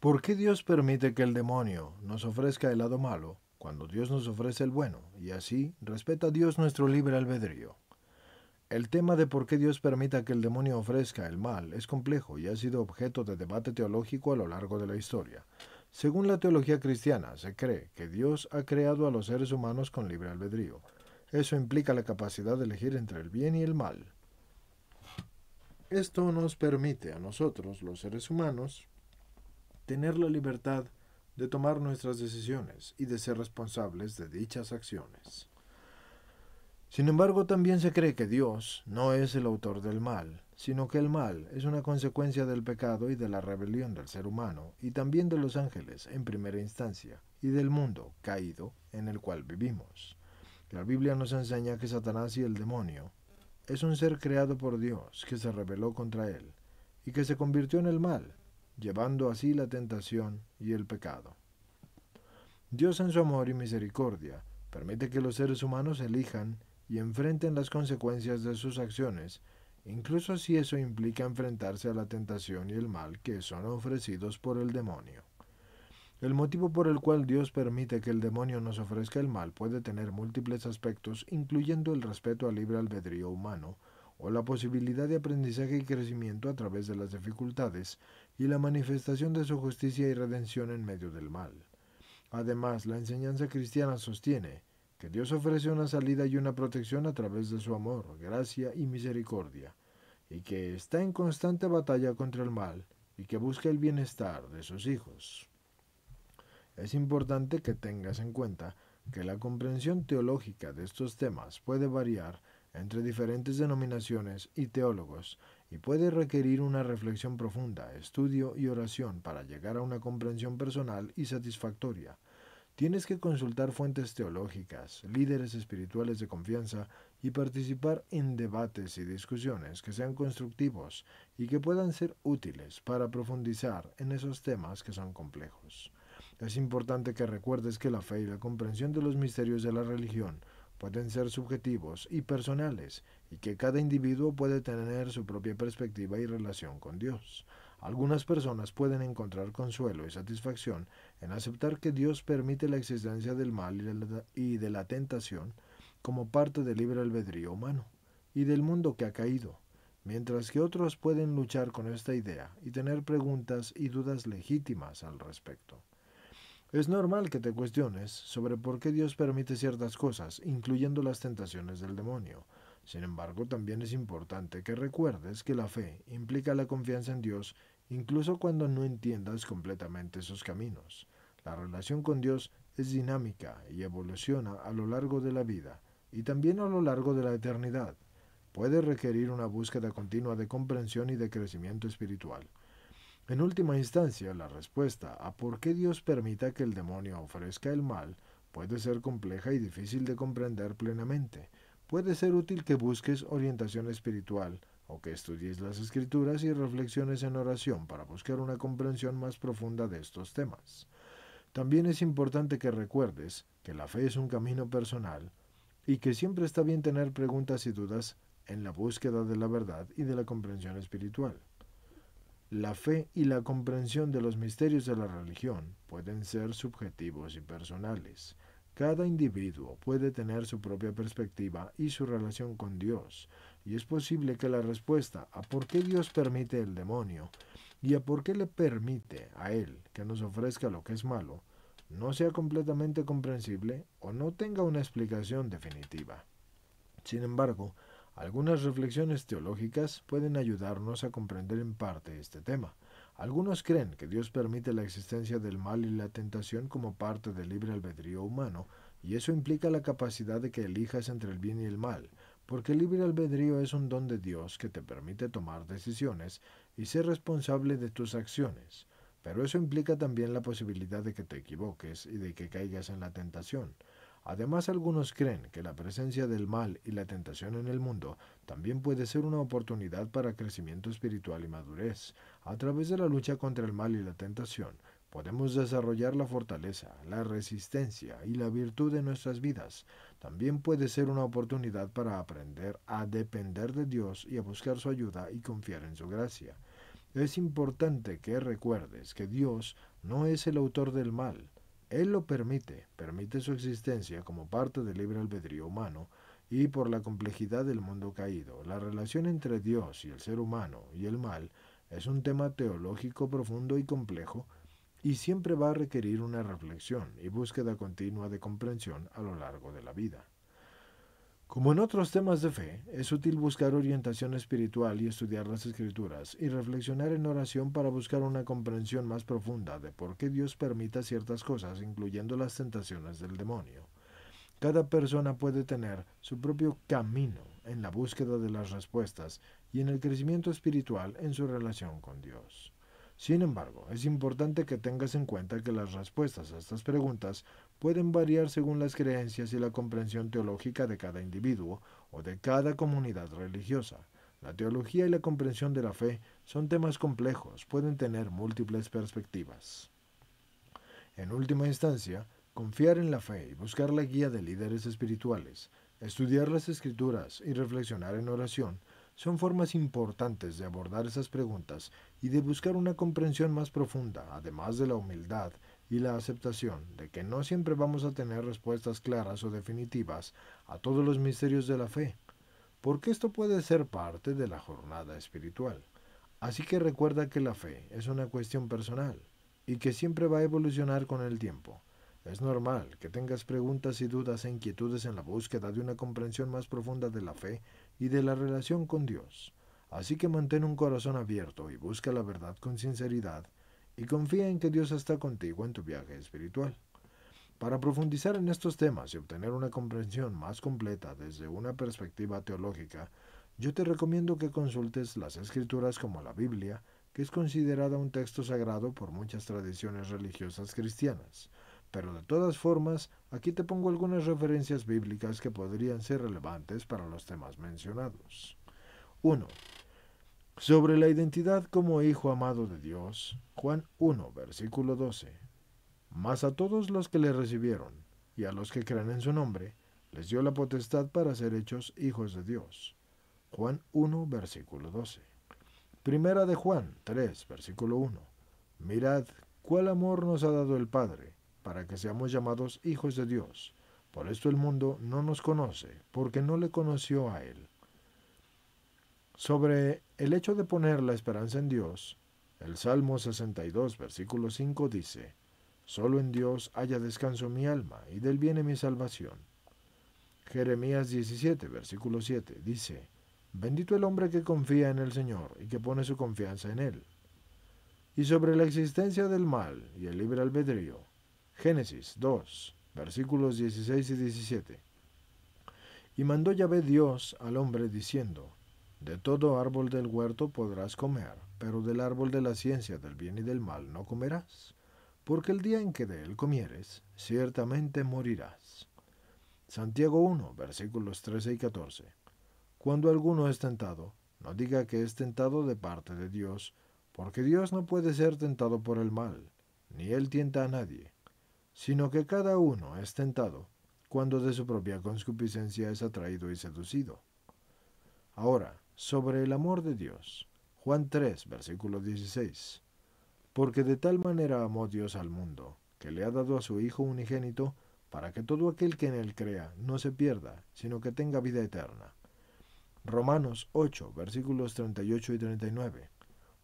¿Por qué Dios permite que el demonio nos ofrezca el lado malo cuando Dios nos ofrece el bueno? Y así respeta a Dios nuestro libre albedrío. El tema de por qué Dios permita que el demonio ofrezca el mal es complejo y ha sido objeto de debate teológico a lo largo de la historia. Según la teología cristiana, se cree que Dios ha creado a los seres humanos con libre albedrío. Eso implica la capacidad de elegir entre el bien y el mal. Esto nos permite a nosotros, los seres humanos, tener la libertad de tomar nuestras decisiones y de ser responsables de dichas acciones. Sin embargo, también se cree que Dios no es el autor del mal, sino que el mal es una consecuencia del pecado y de la rebelión del ser humano, y también de los ángeles en primera instancia, y del mundo caído en el cual vivimos. La Biblia nos enseña que Satanás y el demonio es un ser creado por Dios que se rebeló contra él y que se convirtió en el mal llevando así la tentación y el pecado. Dios en su amor y misericordia permite que los seres humanos elijan y enfrenten las consecuencias de sus acciones, incluso si eso implica enfrentarse a la tentación y el mal que son ofrecidos por el demonio. El motivo por el cual Dios permite que el demonio nos ofrezca el mal puede tener múltiples aspectos, incluyendo el respeto al libre albedrío humano, o la posibilidad de aprendizaje y crecimiento a través de las dificultades, y la manifestación de su justicia y redención en medio del mal. Además, la enseñanza cristiana sostiene que Dios ofrece una salida y una protección a través de su amor, gracia y misericordia, y que está en constante batalla contra el mal y que busca el bienestar de sus hijos. Es importante que tengas en cuenta que la comprensión teológica de estos temas puede variar entre diferentes denominaciones y teólogos, y puede requerir una reflexión profunda, estudio y oración para llegar a una comprensión personal y satisfactoria. Tienes que consultar fuentes teológicas, líderes espirituales de confianza y participar en debates y discusiones que sean constructivos y que puedan ser útiles para profundizar en esos temas que son complejos. Es importante que recuerdes que la fe y la comprensión de los misterios de la religión pueden ser subjetivos y personales, y que cada individuo puede tener su propia perspectiva y relación con Dios. Algunas personas pueden encontrar consuelo y satisfacción en aceptar que Dios permite la existencia del mal y de la tentación como parte del libre albedrío humano y del mundo que ha caído, mientras que otros pueden luchar con esta idea y tener preguntas y dudas legítimas al respecto. Es normal que te cuestiones sobre por qué Dios permite ciertas cosas, incluyendo las tentaciones del demonio. Sin embargo, también es importante que recuerdes que la fe implica la confianza en Dios incluso cuando no entiendas completamente sus caminos. La relación con Dios es dinámica y evoluciona a lo largo de la vida y también a lo largo de la eternidad. Puede requerir una búsqueda continua de comprensión y de crecimiento espiritual. En última instancia, la respuesta a por qué Dios permita que el demonio ofrezca el mal puede ser compleja y difícil de comprender plenamente. Puede ser útil que busques orientación espiritual o que estudies las escrituras y reflexiones en oración para buscar una comprensión más profunda de estos temas. También es importante que recuerdes que la fe es un camino personal y que siempre está bien tener preguntas y dudas en la búsqueda de la verdad y de la comprensión espiritual. La fe y la comprensión de los misterios de la religión pueden ser subjetivos y personales. Cada individuo puede tener su propia perspectiva y su relación con Dios, y es posible que la respuesta a por qué Dios permite el demonio y a por qué le permite a Él que nos ofrezca lo que es malo, no sea completamente comprensible o no tenga una explicación definitiva. Sin embargo, algunas reflexiones teológicas pueden ayudarnos a comprender en parte este tema. Algunos creen que Dios permite la existencia del mal y la tentación como parte del libre albedrío humano, y eso implica la capacidad de que elijas entre el bien y el mal, porque el libre albedrío es un don de Dios que te permite tomar decisiones y ser responsable de tus acciones, pero eso implica también la posibilidad de que te equivoques y de que caigas en la tentación. Además, algunos creen que la presencia del mal y la tentación en el mundo también puede ser una oportunidad para crecimiento espiritual y madurez. A través de la lucha contra el mal y la tentación, podemos desarrollar la fortaleza, la resistencia y la virtud de nuestras vidas. También puede ser una oportunidad para aprender a depender de Dios y a buscar su ayuda y confiar en su gracia. Es importante que recuerdes que Dios no es el autor del mal, él lo permite, permite su existencia como parte del libre albedrío humano y por la complejidad del mundo caído. La relación entre Dios y el ser humano y el mal es un tema teológico profundo y complejo y siempre va a requerir una reflexión y búsqueda continua de comprensión a lo largo de la vida. Como en otros temas de fe, es útil buscar orientación espiritual y estudiar las escrituras y reflexionar en oración para buscar una comprensión más profunda de por qué Dios permita ciertas cosas, incluyendo las tentaciones del demonio. Cada persona puede tener su propio camino en la búsqueda de las respuestas y en el crecimiento espiritual en su relación con Dios. Sin embargo, es importante que tengas en cuenta que las respuestas a estas preguntas pueden variar según las creencias y la comprensión teológica de cada individuo o de cada comunidad religiosa. La teología y la comprensión de la fe son temas complejos, pueden tener múltiples perspectivas. En última instancia, confiar en la fe y buscar la guía de líderes espirituales, estudiar las escrituras y reflexionar en oración son formas importantes de abordar esas preguntas y de buscar una comprensión más profunda, además de la humildad y la aceptación de que no siempre vamos a tener respuestas claras o definitivas a todos los misterios de la fe, porque esto puede ser parte de la jornada espiritual. Así que recuerda que la fe es una cuestión personal y que siempre va a evolucionar con el tiempo. Es normal que tengas preguntas y dudas e inquietudes en la búsqueda de una comprensión más profunda de la fe y de la relación con Dios. Así que mantén un corazón abierto y busca la verdad con sinceridad y confía en que Dios está contigo en tu viaje espiritual. Para profundizar en estos temas y obtener una comprensión más completa desde una perspectiva teológica, yo te recomiendo que consultes las escrituras como la Biblia, que es considerada un texto sagrado por muchas tradiciones religiosas cristianas. Pero de todas formas, aquí te pongo algunas referencias bíblicas que podrían ser relevantes para los temas mencionados. 1 sobre la identidad como hijo amado de Dios, Juan 1, versículo 12. Mas a todos los que le recibieron y a los que crean en su nombre, les dio la potestad para ser hechos hijos de Dios. Juan 1, versículo 12. Primera de Juan 3, versículo 1. Mirad cuál amor nos ha dado el Padre, para que seamos llamados hijos de Dios. Por esto el mundo no nos conoce, porque no le conoció a Él. Sobre el hecho de poner la esperanza en Dios, el Salmo 62, versículo 5 dice, Solo en Dios haya descanso mi alma, y del viene mi salvación. Jeremías 17, versículo 7 dice, Bendito el hombre que confía en el Señor y que pone su confianza en Él. Y sobre la existencia del mal y el libre albedrío, Génesis 2, versículos 16 y 17. Y mandó Yahvé Dios al hombre diciendo, de todo árbol del huerto podrás comer, pero del árbol de la ciencia del bien y del mal no comerás, porque el día en que de él comieres, ciertamente morirás. Santiago 1, versículos 13 y 14. Cuando alguno es tentado, no diga que es tentado de parte de Dios, porque Dios no puede ser tentado por el mal, ni él tienta a nadie, sino que cada uno es tentado cuando de su propia concupiscencia es atraído y seducido. Ahora, sobre el amor de Dios. Juan 3, versículo 16. Porque de tal manera amó Dios al mundo, que le ha dado a su Hijo unigénito, para que todo aquel que en él crea no se pierda, sino que tenga vida eterna. Romanos 8, versículos 38 y 39.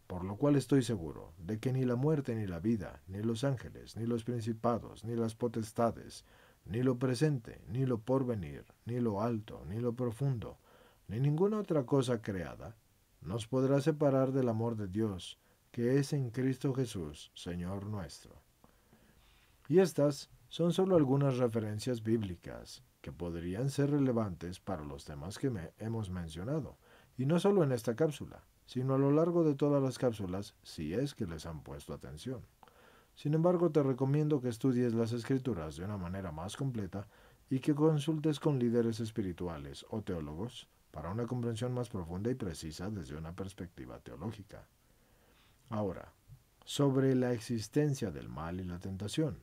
Por lo cual estoy seguro de que ni la muerte ni la vida, ni los ángeles, ni los principados, ni las potestades, ni lo presente, ni lo porvenir, ni lo alto, ni lo profundo, ni ninguna otra cosa creada nos podrá separar del amor de Dios que es en Cristo Jesús, Señor nuestro. Y estas son solo algunas referencias bíblicas que podrían ser relevantes para los temas que hemos mencionado, y no solo en esta cápsula, sino a lo largo de todas las cápsulas si es que les han puesto atención. Sin embargo, te recomiendo que estudies las escrituras de una manera más completa y que consultes con líderes espirituales o teólogos para una comprensión más profunda y precisa desde una perspectiva teológica. Ahora, sobre la existencia del mal y la tentación.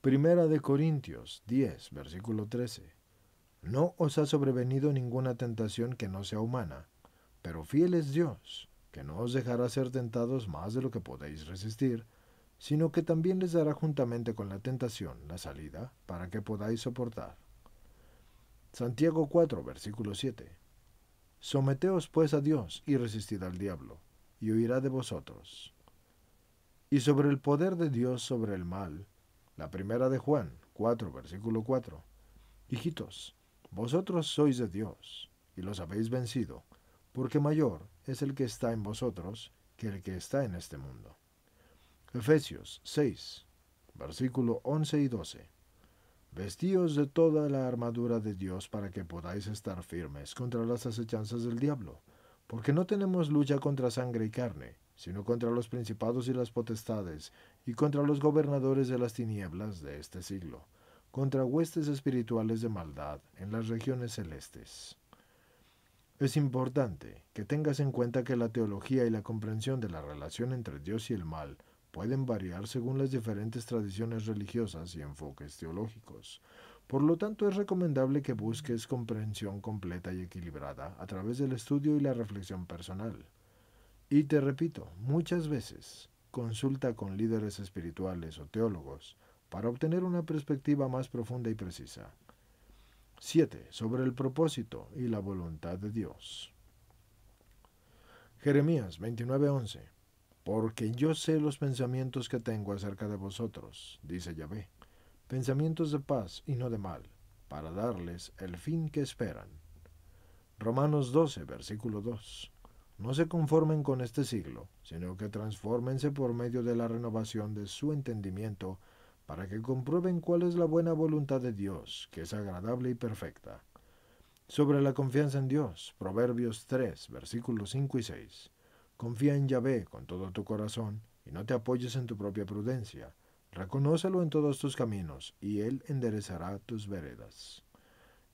Primera de Corintios 10, versículo 13. No os ha sobrevenido ninguna tentación que no sea humana, pero fiel es Dios, que no os dejará ser tentados más de lo que podéis resistir, sino que también les dará juntamente con la tentación la salida para que podáis soportar. Santiago 4, versículo 7. Someteos pues a Dios y resistid al diablo, y huirá de vosotros. Y sobre el poder de Dios sobre el mal, la primera de Juan 4, versículo 4. Hijitos, vosotros sois de Dios, y los habéis vencido, porque mayor es el que está en vosotros que el que está en este mundo. Efesios 6, versículo 11 y 12. Vestíos de toda la armadura de Dios para que podáis estar firmes contra las acechanzas del diablo, porque no tenemos lucha contra sangre y carne, sino contra los principados y las potestades, y contra los gobernadores de las tinieblas de este siglo, contra huestes espirituales de maldad en las regiones celestes. Es importante que tengas en cuenta que la teología y la comprensión de la relación entre Dios y el mal pueden variar según las diferentes tradiciones religiosas y enfoques teológicos. Por lo tanto, es recomendable que busques comprensión completa y equilibrada a través del estudio y la reflexión personal. Y te repito, muchas veces consulta con líderes espirituales o teólogos para obtener una perspectiva más profunda y precisa. 7. Sobre el propósito y la voluntad de Dios. Jeremías 29:11 porque yo sé los pensamientos que tengo acerca de vosotros, dice Yahvé, pensamientos de paz y no de mal, para darles el fin que esperan. Romanos 12, versículo 2. No se conformen con este siglo, sino que transfórmense por medio de la renovación de su entendimiento, para que comprueben cuál es la buena voluntad de Dios, que es agradable y perfecta. Sobre la confianza en Dios, Proverbios 3, versículos 5 y 6. Confía en Yahvé con todo tu corazón y no te apoyes en tu propia prudencia. Reconócelo en todos tus caminos y Él enderezará tus veredas.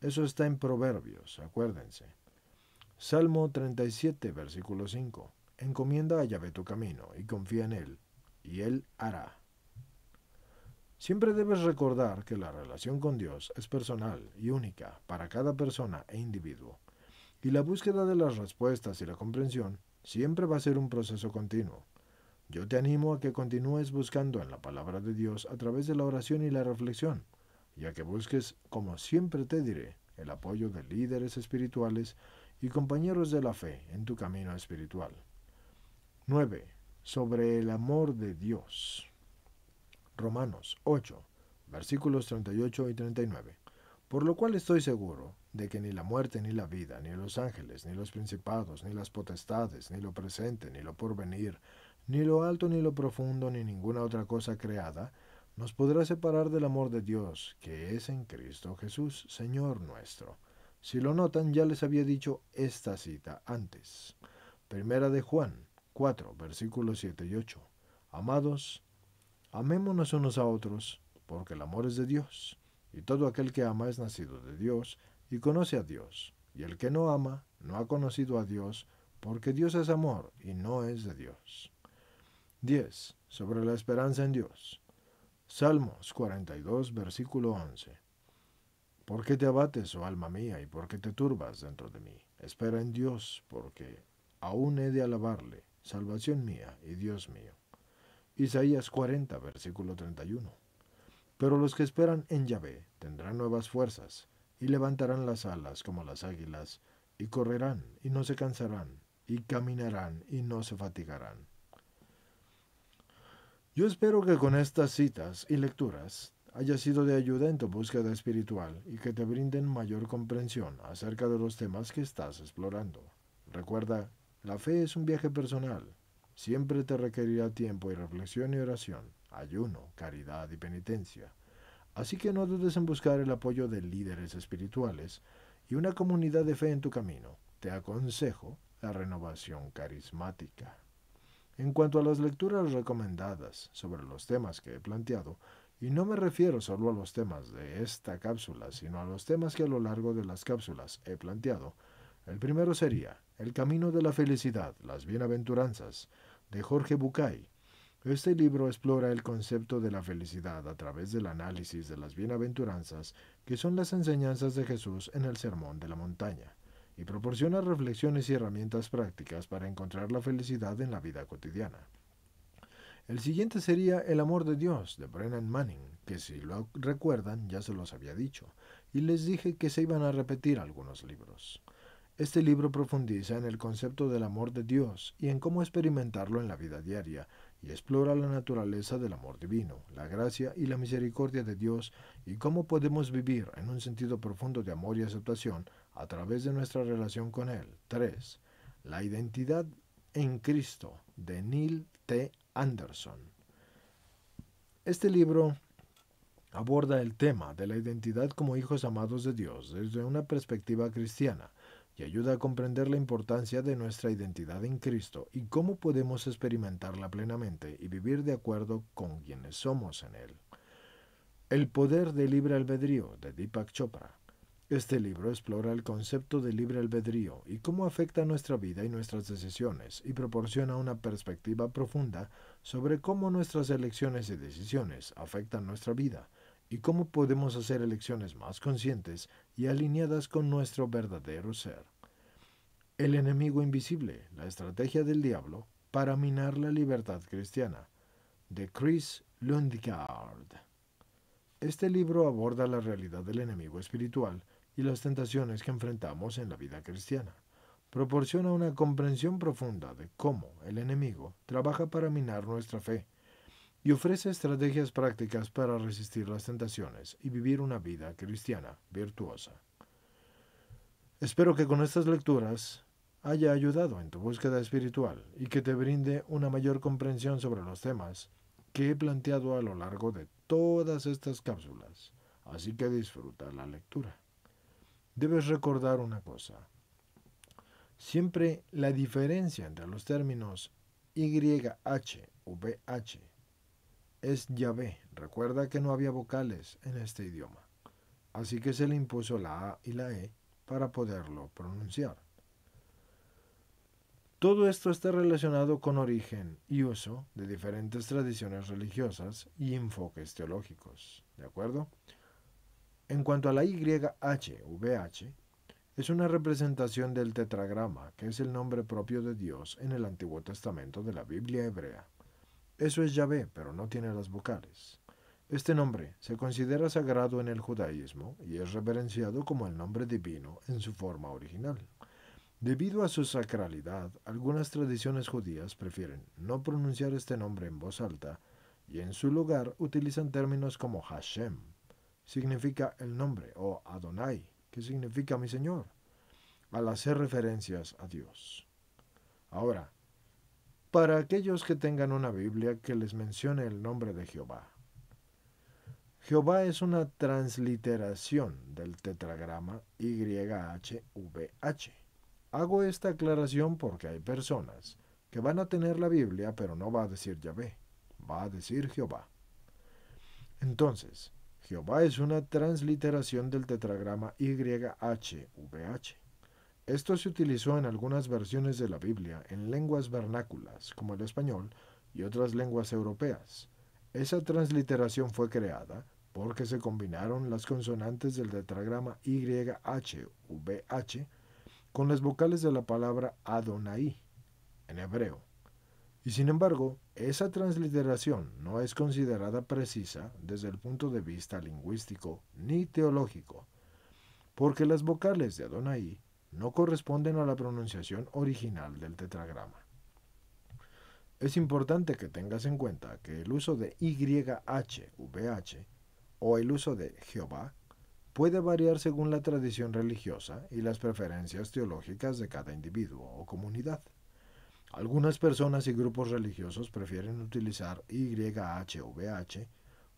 Eso está en Proverbios, acuérdense. Salmo 37, versículo 5. Encomienda a Yahvé tu camino y confía en Él, y Él hará. Siempre debes recordar que la relación con Dios es personal y única para cada persona e individuo, y la búsqueda de las respuestas y la comprensión Siempre va a ser un proceso continuo. Yo te animo a que continúes buscando en la palabra de Dios a través de la oración y la reflexión, y a que busques, como siempre te diré, el apoyo de líderes espirituales y compañeros de la fe en tu camino espiritual. 9. Sobre el amor de Dios. Romanos 8, versículos 38 y 39. Por lo cual estoy seguro de que ni la muerte ni la vida, ni los ángeles, ni los principados, ni las potestades, ni lo presente, ni lo porvenir, ni lo alto, ni lo profundo, ni ninguna otra cosa creada, nos podrá separar del amor de Dios, que es en Cristo Jesús, Señor nuestro. Si lo notan, ya les había dicho esta cita antes. Primera de Juan 4, versículos 7 y 8. Amados, amémonos unos a otros, porque el amor es de Dios, y todo aquel que ama es nacido de Dios, y conoce a Dios. Y el que no ama no ha conocido a Dios, porque Dios es amor y no es de Dios. 10. Sobre la esperanza en Dios. Salmos 42, versículo 11. ¿Por qué te abates, oh alma mía, y por qué te turbas dentro de mí? Espera en Dios, porque aún he de alabarle, salvación mía y Dios mío. Isaías 40, versículo 31. Pero los que esperan en Yahvé tendrán nuevas fuerzas y levantarán las alas como las águilas, y correrán y no se cansarán, y caminarán y no se fatigarán. Yo espero que con estas citas y lecturas haya sido de ayuda en tu búsqueda espiritual y que te brinden mayor comprensión acerca de los temas que estás explorando. Recuerda, la fe es un viaje personal. Siempre te requerirá tiempo y reflexión y oración, ayuno, caridad y penitencia. Así que no dudes en buscar el apoyo de líderes espirituales y una comunidad de fe en tu camino. Te aconsejo la renovación carismática. En cuanto a las lecturas recomendadas sobre los temas que he planteado, y no me refiero solo a los temas de esta cápsula, sino a los temas que a lo largo de las cápsulas he planteado, el primero sería El Camino de la Felicidad, las Bienaventuranzas, de Jorge Bucay, este libro explora el concepto de la felicidad a través del análisis de las bienaventuranzas, que son las enseñanzas de Jesús en el Sermón de la Montaña, y proporciona reflexiones y herramientas prácticas para encontrar la felicidad en la vida cotidiana. El siguiente sería El amor de Dios de Brennan Manning, que si lo recuerdan ya se los había dicho, y les dije que se iban a repetir algunos libros. Este libro profundiza en el concepto del amor de Dios y en cómo experimentarlo en la vida diaria, y explora la naturaleza del amor divino, la gracia y la misericordia de Dios y cómo podemos vivir en un sentido profundo de amor y aceptación a través de nuestra relación con Él. 3. La identidad en Cristo de Neil T. Anderson. Este libro aborda el tema de la identidad como hijos amados de Dios desde una perspectiva cristiana y ayuda a comprender la importancia de nuestra identidad en Cristo y cómo podemos experimentarla plenamente y vivir de acuerdo con quienes somos en Él. El poder de libre albedrío de Deepak Chopra. Este libro explora el concepto de libre albedrío y cómo afecta nuestra vida y nuestras decisiones y proporciona una perspectiva profunda sobre cómo nuestras elecciones y decisiones afectan nuestra vida, y cómo podemos hacer elecciones más conscientes y alineadas con nuestro verdadero ser. El enemigo invisible, la estrategia del diablo para minar la libertad cristiana, de Chris Lundgaard. Este libro aborda la realidad del enemigo espiritual y las tentaciones que enfrentamos en la vida cristiana. Proporciona una comprensión profunda de cómo el enemigo trabaja para minar nuestra fe y ofrece estrategias prácticas para resistir las tentaciones y vivir una vida cristiana virtuosa. Espero que con estas lecturas haya ayudado en tu búsqueda espiritual y que te brinde una mayor comprensión sobre los temas que he planteado a lo largo de todas estas cápsulas, así que disfruta la lectura. Debes recordar una cosa. Siempre la diferencia entre los términos YH o VH es Yahvé. Recuerda que no había vocales en este idioma. Así que se le impuso la A y la E para poderlo pronunciar. Todo esto está relacionado con origen y uso de diferentes tradiciones religiosas y enfoques teológicos. ¿De acuerdo? En cuanto a la YH, VH, es una representación del tetragrama, que es el nombre propio de Dios en el Antiguo Testamento de la Biblia hebrea. Eso es Yahvé, pero no tiene las vocales. Este nombre se considera sagrado en el judaísmo y es reverenciado como el nombre divino en su forma original. Debido a su sacralidad, algunas tradiciones judías prefieren no pronunciar este nombre en voz alta y en su lugar utilizan términos como Hashem, significa el nombre, o Adonai, que significa mi Señor, al hacer referencias a Dios. Ahora, para aquellos que tengan una Biblia que les mencione el nombre de Jehová. Jehová es una transliteración del tetragrama YHVH. Hago esta aclaración porque hay personas que van a tener la Biblia pero no va a decir Yahvé, va a decir Jehová. Entonces, Jehová es una transliteración del tetragrama YHVH. Esto se utilizó en algunas versiones de la Biblia en lenguas vernáculas, como el español, y otras lenguas europeas. Esa transliteración fue creada porque se combinaron las consonantes del tetragrama YHVH con las vocales de la palabra Adonai en hebreo. Y sin embargo, esa transliteración no es considerada precisa desde el punto de vista lingüístico ni teológico, porque las vocales de Adonai no corresponden a la pronunciación original del tetragrama. Es importante que tengas en cuenta que el uso de YHVH o el uso de Jehová puede variar según la tradición religiosa y las preferencias teológicas de cada individuo o comunidad. Algunas personas y grupos religiosos prefieren utilizar YHVH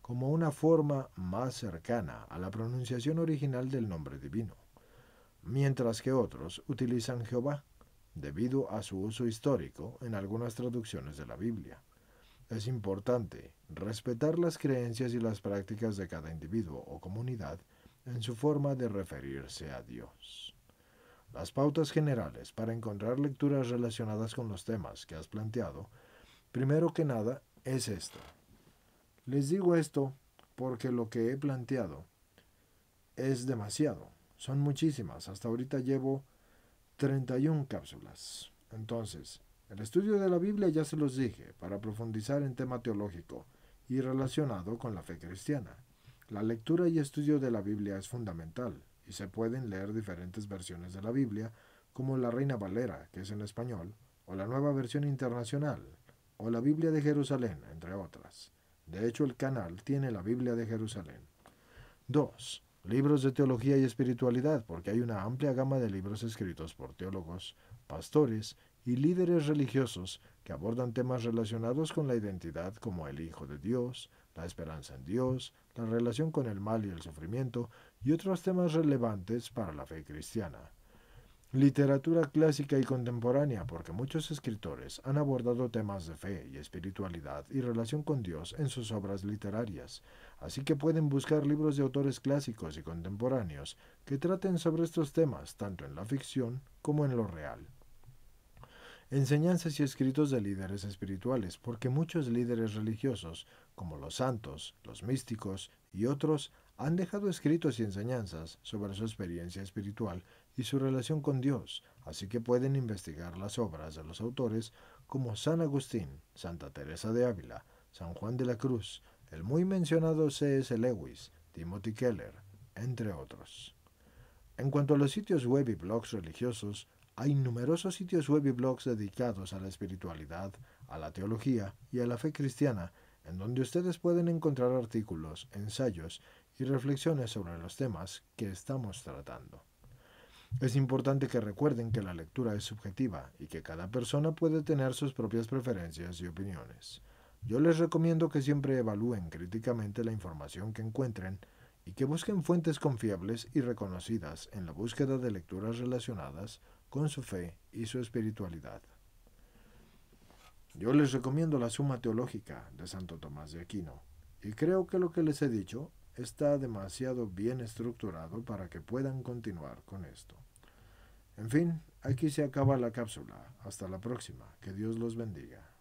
como una forma más cercana a la pronunciación original del nombre divino mientras que otros utilizan Jehová, debido a su uso histórico en algunas traducciones de la Biblia. Es importante respetar las creencias y las prácticas de cada individuo o comunidad en su forma de referirse a Dios. Las pautas generales para encontrar lecturas relacionadas con los temas que has planteado, primero que nada, es esto. Les digo esto porque lo que he planteado es demasiado son muchísimas. Hasta ahorita llevo 31 cápsulas. Entonces, el estudio de la Biblia ya se los dije, para profundizar en tema teológico y relacionado con la fe cristiana. La lectura y estudio de la Biblia es fundamental, y se pueden leer diferentes versiones de la Biblia, como la Reina Valera, que es en español, o la nueva versión internacional, o la Biblia de Jerusalén, entre otras. De hecho, el canal tiene la Biblia de Jerusalén. 2 libros de teología y espiritualidad, porque hay una amplia gama de libros escritos por teólogos, pastores y líderes religiosos que abordan temas relacionados con la identidad como el Hijo de Dios, la esperanza en Dios, la relación con el mal y el sufrimiento, y otros temas relevantes para la fe cristiana. Literatura clásica y contemporánea, porque muchos escritores han abordado temas de fe y espiritualidad y relación con Dios en sus obras literarias, Así que pueden buscar libros de autores clásicos y contemporáneos que traten sobre estos temas, tanto en la ficción como en lo real. Enseñanzas y escritos de líderes espirituales, porque muchos líderes religiosos, como los santos, los místicos y otros, han dejado escritos y enseñanzas sobre su experiencia espiritual y su relación con Dios, así que pueden investigar las obras de los autores como San Agustín, Santa Teresa de Ávila, San Juan de la Cruz, el muy mencionado C.S. Lewis, Timothy Keller, entre otros. En cuanto a los sitios web y blogs religiosos, hay numerosos sitios web y blogs dedicados a la espiritualidad, a la teología y a la fe cristiana, en donde ustedes pueden encontrar artículos, ensayos y reflexiones sobre los temas que estamos tratando. Es importante que recuerden que la lectura es subjetiva y que cada persona puede tener sus propias preferencias y opiniones. Yo les recomiendo que siempre evalúen críticamente la información que encuentren y que busquen fuentes confiables y reconocidas en la búsqueda de lecturas relacionadas con su fe y su espiritualidad. Yo les recomiendo la Suma Teológica de Santo Tomás de Aquino, y creo que lo que les he dicho está demasiado bien estructurado para que puedan continuar con esto. En fin, aquí se acaba la cápsula. Hasta la próxima. Que Dios los bendiga.